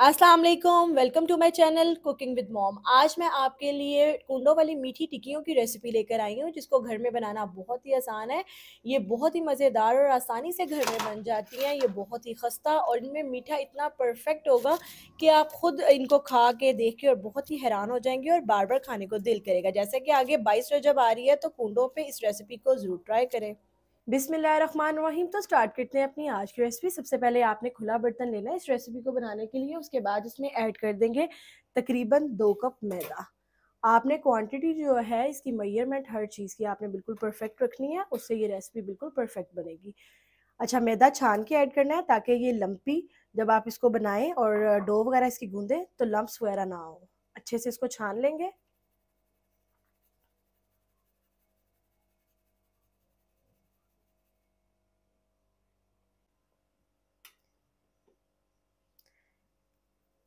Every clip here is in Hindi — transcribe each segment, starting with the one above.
अस्सलाम वालेकुम welcome to my channel cooking with mom आज मैं आपके लिए कुंडों वाली मीठी टिक्कियों की रेसिपी लेकर आई हूँ जिसको घर में बनाना बहुत ही आसान है ये बहुत ही मज़ेदार और आसानी से घर में बन जाती हैं ये बहुत ही खस्ता और इनमें मीठा इतना परफेक्ट होगा कि आप ख़ुद इनको खा के देख के और बहुत ही हैरान हो जाएंगे और बार बार खाने को दिल करेगा जैसे कि आगे बाईस रजब आ रही है तो कुंडों पर इस रेसिपी को ज़रूर ट्राई करें बिसमीम तो स्टार्ट करते हैं अपनी आज की रेसिपी सबसे पहले आपने खुला बर्तन लेना है इस रेसिपी को बनाने के लिए उसके बाद इसमें ऐड कर देंगे तकरीबन दो कप मैदा आपने क्वांटिटी जो है इसकी मैयरमेंट हर चीज़ की आपने बिल्कुल परफेक्ट रखनी है उससे ये रेसिपी बिल्कुल परफेक्ट बनेगी अच्छा मैदा छान के ऐड करना है ताकि ये लम्पी जब आप इसको बनाएं और डो वगैरह इसकी गूंदें तो लम्प्स वगैरह ना हो अच्छे से इसको छान लेंगे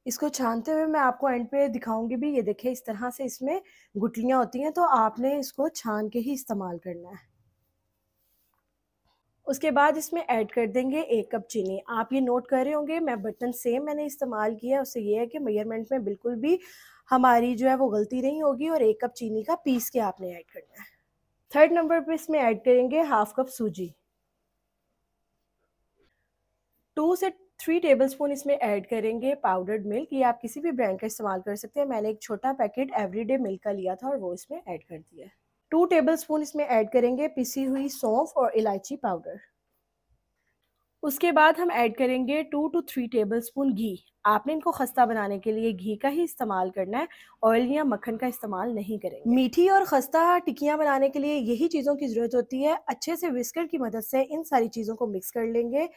इसको छानते हुए मैं आपको एंड पे दिखाऊंगी भी ये देखिए इस तरह से इसमें गुटलियाँ होती हैं तो आपने इसको छान के ही इस्तेमाल करना है उसके बाद इसमें ऐड कर देंगे एक कप चीनी आप ये नोट कर रहे होंगे मैं बटन सेम मैंने इस्तेमाल किया उससे ये है कि मेयरमेंट में बिल्कुल भी हमारी जो है वो गलती नहीं होगी और एक कप चीनी का पीस के आपने ऐड करना है थर्ड नंबर पर इसमें ऐड करेंगे हाफ कप सूजी टू से थ्री टेबलस्पून इसमें ऐड करेंगे पाउडर्ड मिल्क ये आप किसी भी ब्रांड का इस्तेमाल कर सकते हैं मैंने एक छोटा पैकेट एवरीडे मिल्क का लिया था और वो इसमें ऐड कर दिया टू टेबलस्पून इसमें ऐड करेंगे पिसी हुई सौंफ और इलायची पाउडर उसके बाद हम ऐड करेंगे two two three tablespoon घी आपने इनको खस्ता बनाने के लिए घी का ही इस्तेमाल करना है ऑयल या मक्खन का इस्तेमाल नहीं करें मीठी और खस्ता टिकियाँ बनाने के लिए यही चीज़ों की ज़रूरत होती है अच्छे से विस्कर की मदद से इन सारी चीज़ों को मिक्स कर लेंगे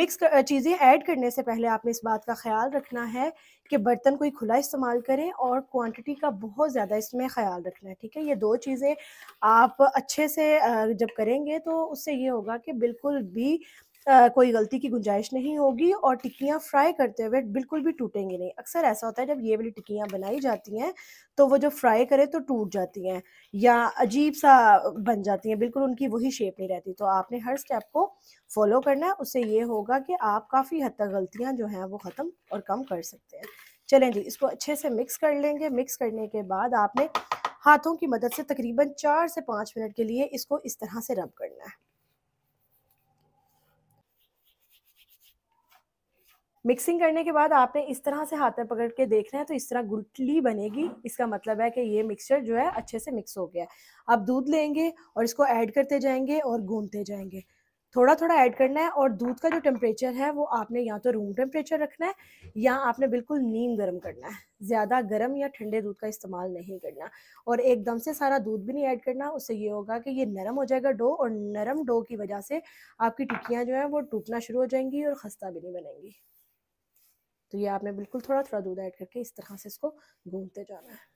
मिक्स कर, चीज़ें ऐड करने से पहले आपने इस बात का ख्याल रखना है कि बर्तन कोई खुला इस्तेमाल करें और क्वान्टिटी का बहुत ज़्यादा इसमें ख्याल रखना है ठीक है ये दो चीज़ें आप अच्छे से जब करेंगे तो उससे ये होगा कि बिल्कुल भी आ, कोई गलती की गुंजाइश नहीं होगी और टिक्कियाँ फ्राई करते हुए बिल्कुल भी टूटेंगी नहीं अक्सर ऐसा होता है जब ये वाली टिक्कियाँ बनाई जाती हैं तो वो जब फ्राई करें तो टूट जाती हैं या अजीब सा बन जाती हैं बिल्कुल उनकी वही शेप नहीं रहती तो आपने हर स्टेप को फॉलो करना है उससे ये होगा कि आप काफ़ी हद तक गलतियाँ जो हैं वो ख़त्म और कम कर सकते हैं चलें जी इसको अच्छे से मिक्स कर लेंगे मिक्स करने के बाद आपने हाथों की मदद से तकरीबन चार से पाँच मिनट के लिए इसको इस तरह से रब करना है मिक्सिंग करने के बाद आपने इस तरह से हाथ में पकड़ के देखना है तो इस तरह गुटली बनेगी इसका मतलब है कि ये मिक्सचर जो है अच्छे से मिक्स हो गया अब दूध लेंगे और इसको ऐड करते जाएंगे और गूंदते जाएंगे थोड़ा थोड़ा ऐड करना है और दूध का जो टेम्परेचर है वो आपने या तो रूम टेम्परेचर रखना है या आपने बिल्कुल नीम गर्म करना है ज़्यादा गर्म या ठंडे दूध का इस्तेमाल नहीं करना और एकदम से सारा दूध भी नहीं ऐड करना उससे ये होगा कि ये नरम हो जाएगा डो और नरम डो की वजह से आपकी टिक्कियाँ जो हैं वो टूटना शुरू हो जाएंगी और खस्ता भी नहीं बनेंगी तो ये आपने बिल्कुल थोड़ा थोड़ा दूध ऐड करके इस तरह से इसको गूंदते जाना है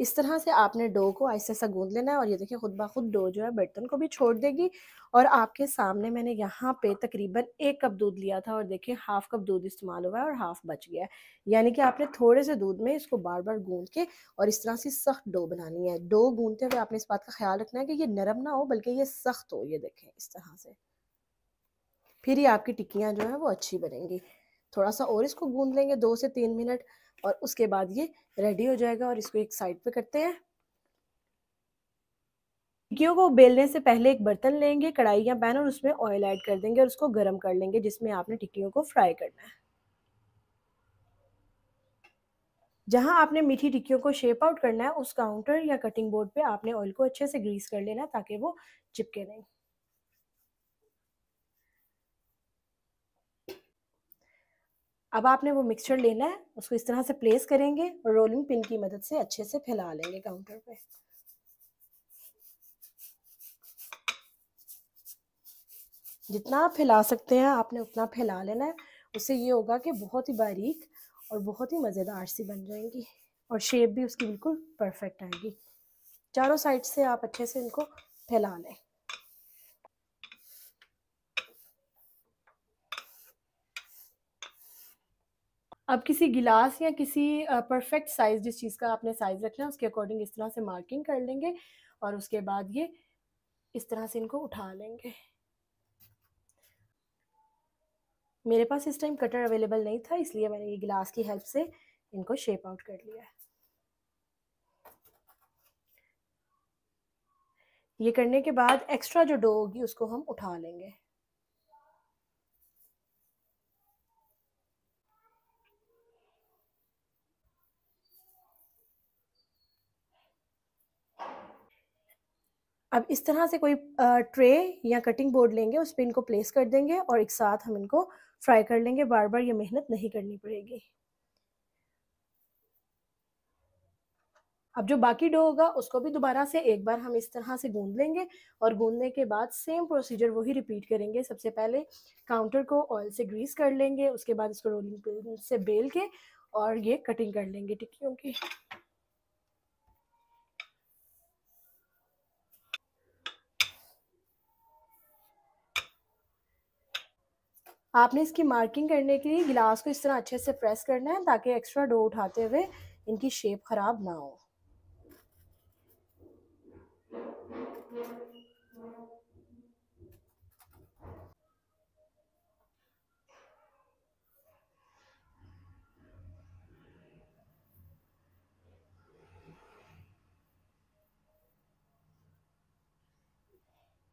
इस तरह से आपने डो को ऐसे ऐसा गूंद लेना है और ये देखिए खुद ब खुद डो जो है बर्तन को भी छोड़ देगी और आपके सामने मैंने यहाँ पे तकरीबन एक कप दूध लिया था और देखिए हाफ कप दूध इस्तेमाल हुआ है और हाफ बच गया है यानी कि आपने थोड़े से दूध में इसको बार बार गूंद के और इस तरह से सख्त डो बनानी है डो गूंदते हुए आपने इस बात का ख्याल रखना है कि ये नरम ना हो बल्कि ये सख्त हो ये देखें इस तरह से फिर ही आपकी टिक्कियाँ जो है वो अच्छी बनेंगी थोड़ा सा और इसको गूंद लेंगे दो से तीन मिनट और उसके बाद ये रेडी हो जाएगा और इसको एक साइड पे करते हैं टिक्कियों को बेलने से पहले एक बर्तन लेंगे कढ़ाई या पैन और उसमें ऑयल ऐड कर देंगे और उसको गर्म कर लेंगे जिसमें आपने टिक्कियों को फ्राई करना है जहां आपने मीठी टिक्कियों को शेप आउट करना है उस काउंटर या कटिंग बोर्ड पे आपने ऑयल को अच्छे से ग्रीस कर लेना ताकि वो चिपके नहीं अब आपने वो मिक्सचर लेना है उसको इस तरह से प्लेस करेंगे और रोलिंग पिन की मदद से अच्छे से फैला लेंगे काउंटर पे जितना आप फैला सकते हैं आपने उतना फैला लेना है उससे ये होगा कि बहुत ही बारीक और बहुत ही मज़ेदार सी बन जाएंगी और शेप भी उसकी बिल्कुल परफेक्ट आएगी चारों साइड से आप अच्छे से इनको फैला लें अब किसी गिलास या किसी परफेक्ट साइज़ जिस चीज़ का आपने साइज़ रखना है उसके अकॉर्डिंग इस तरह से मार्किंग कर लेंगे और उसके बाद ये इस तरह से इनको उठा लेंगे मेरे पास इस टाइम कटर अवेलेबल नहीं था इसलिए मैंने ये गिलास की हेल्प से इनको शेप आउट कर लिया है ये करने के बाद एक्स्ट्रा जो डो होगी उसको हम उठा लेंगे अब इस तरह से कोई ट्रे या कटिंग बोर्ड लेंगे उस पर इनको प्लेस कर देंगे और एक साथ हम इनको फ्राई कर लेंगे बार बार ये मेहनत नहीं करनी पड़ेगी अब जो बाकी डो होगा उसको भी दोबारा से एक बार हम इस तरह से गूंद लेंगे और गूंदने के बाद सेम प्रोसीजर वही रिपीट करेंगे सबसे पहले काउंटर को ऑयल से ग्रीस कर लेंगे उसके बाद इसको रोलिंग पिन से बेल के और ये कटिंग कर लेंगे टिक्कियों की आपने इसकी मार्किंग करने के लिए गिलास को इस तरह अच्छे से प्रेस करना है ताकि एक्स्ट्रा डो उठाते हुए इनकी शेप ख़राब ना हो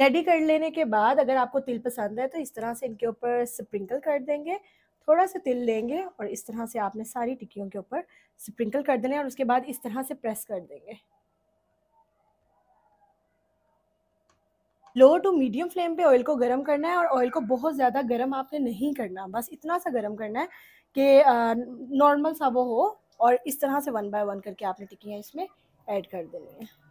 रेडी कर लेने के बाद अगर आपको तिल पसंद है तो इस तरह से इनके ऊपर स्प्रिंकल कर देंगे थोड़ा सा तिल लेंगे और इस तरह से आपने सारी टिक्कियों के ऊपर स्प्रिंकल कर देना और उसके बाद इस तरह से प्रेस कर देंगे लो टू मीडियम फ्लेम पे ऑयल को गर्म करना है और ऑयल को बहुत ज़्यादा गर्म आपने नहीं करना बस इतना सा गर्म करना है कि नॉर्मल सा वो हो और इस तरह से वन बाय वन करके आपने टिक्कियाँ इसमें ऐड कर देनी है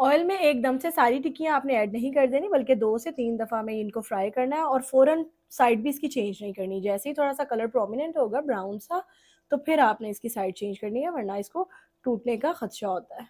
ऑयल में एकदम से सारी टिक्कियाँ आपने ऐड नहीं कर देनी बल्कि दो से तीन दफ़ा में इनको फ्राई करना है और फ़ौरन साइड भी इसकी चेंज नहीं करनी जैसे ही थोड़ा सा कलर प्रोमिनेंट होगा ब्राउन सा तो फिर आपने इसकी साइड चेंज करनी है वरना इसको टूटने का ख़दशा होता है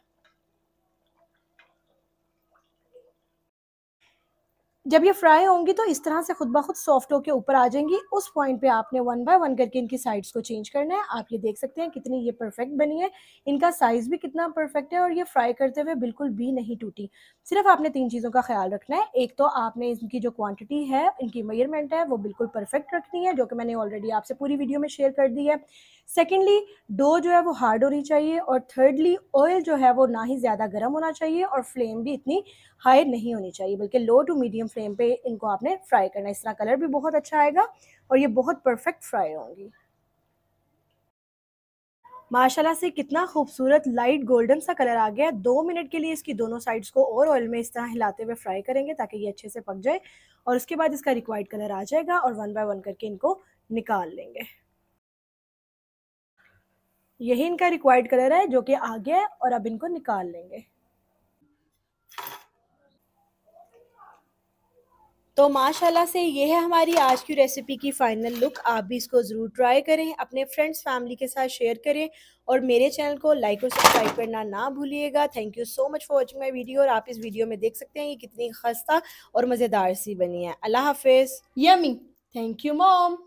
जब ये फ्राई होंगी तो इस तरह से खुद ब खुद सॉफ्ट होकर ऊपर आ जाएंगी उस पॉइंट पे आपने वन बाय वन करके इनकी साइड्स को चेंज करना है आप ये देख सकते हैं कितनी ये परफेक्ट बनी है इनका साइज़ भी कितना परफेक्ट है और ये फ्राई करते हुए बिल्कुल भी नहीं टूटी सिर्फ आपने तीन चीज़ों का ख्याल रखना है एक तो आपने इनकी जो क्वान्टिटी है इनकी मेयरमेंट है वो बिल्कुल परफेक्ट रखनी है जो कि मैंने ऑलरेडी आपसे पूरी वीडियो में शेयर कर दी है सेकेंडली डो जो है वो हार्ड होनी चाहिए और थर्डली ऑयल जो है वो ना ही ज़्यादा गर्म होना चाहिए और फ्लेम भी इतनी हाई नहीं होनी चाहिए बल्कि लो टू मीडियम फ्लेम पे इनको आपने फ्राई करना है इस तरह कलर भी बहुत अच्छा आएगा और ये बहुत परफेक्ट फ्राई होंगी माशाल्लाह से कितना खूबसूरत लाइट गोल्डन सा कलर आ गया है दो मिनट के लिए इसकी दोनों साइड्स को और ऑयल में इस तरह हिलाते हुए फ्राई करेंगे ताकि ये अच्छे से पक जाए और उसके बाद इसका रिक्वायर्ड कलर आ जाएगा और वन बाय वन करके इनको निकाल लेंगे यही इनका रिक्वायर्ड कलर है जो कि आ गया है और अब इनको निकाल लेंगे तो माशाल्लाह से ये है हमारी आज की रेसिपी की फ़ाइनल लुक आप भी इसको ज़रूर ट्राई करें अपने फ्रेंड्स फैमिली के साथ शेयर करें और मेरे चैनल को लाइक और सब्सक्राइब करना ना भूलिएगा thank you so much for watching my video और आप इस वीडियो में देख सकते हैं ये कितनी खस्ता और मज़ेदार सी बनी है अल्लाह हाफिज़ यमी थैंक यू मोम